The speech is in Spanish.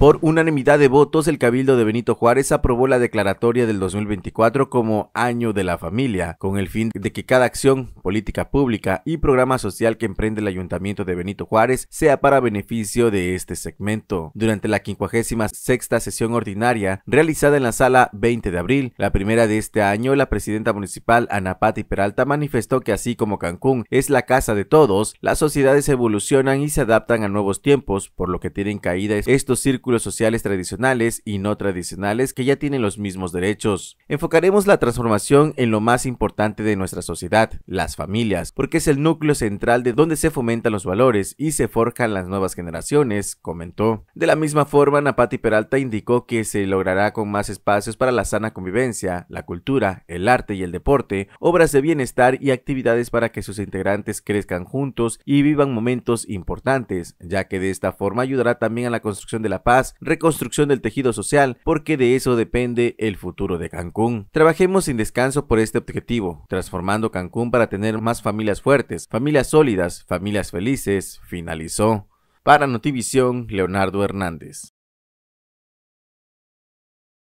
Por unanimidad de votos, el Cabildo de Benito Juárez aprobó la declaratoria del 2024 como Año de la Familia, con el fin de que cada acción, política pública y programa social que emprende el Ayuntamiento de Benito Juárez sea para beneficio de este segmento. Durante la 56 sesión ordinaria, realizada en la sala 20 de abril, la primera de este año, la presidenta municipal Ana Patti Peralta manifestó que así como Cancún es la casa de todos, las sociedades evolucionan y se adaptan a nuevos tiempos, por lo que tienen caídas estos círculos sociales tradicionales y no tradicionales que ya tienen los mismos derechos. Enfocaremos la transformación en lo más importante de nuestra sociedad, las familias, porque es el núcleo central de donde se fomentan los valores y se forjan las nuevas generaciones, comentó. De la misma forma, Napati Peralta indicó que se logrará con más espacios para la sana convivencia, la cultura, el arte y el deporte, obras de bienestar y actividades para que sus integrantes crezcan juntos y vivan momentos importantes, ya que de esta forma ayudará también a la construcción de la paz reconstrucción del tejido social, porque de eso depende el futuro de Cancún. Trabajemos sin descanso por este objetivo, transformando Cancún para tener más familias fuertes, familias sólidas, familias felices, finalizó. Para Notivisión, Leonardo Hernández.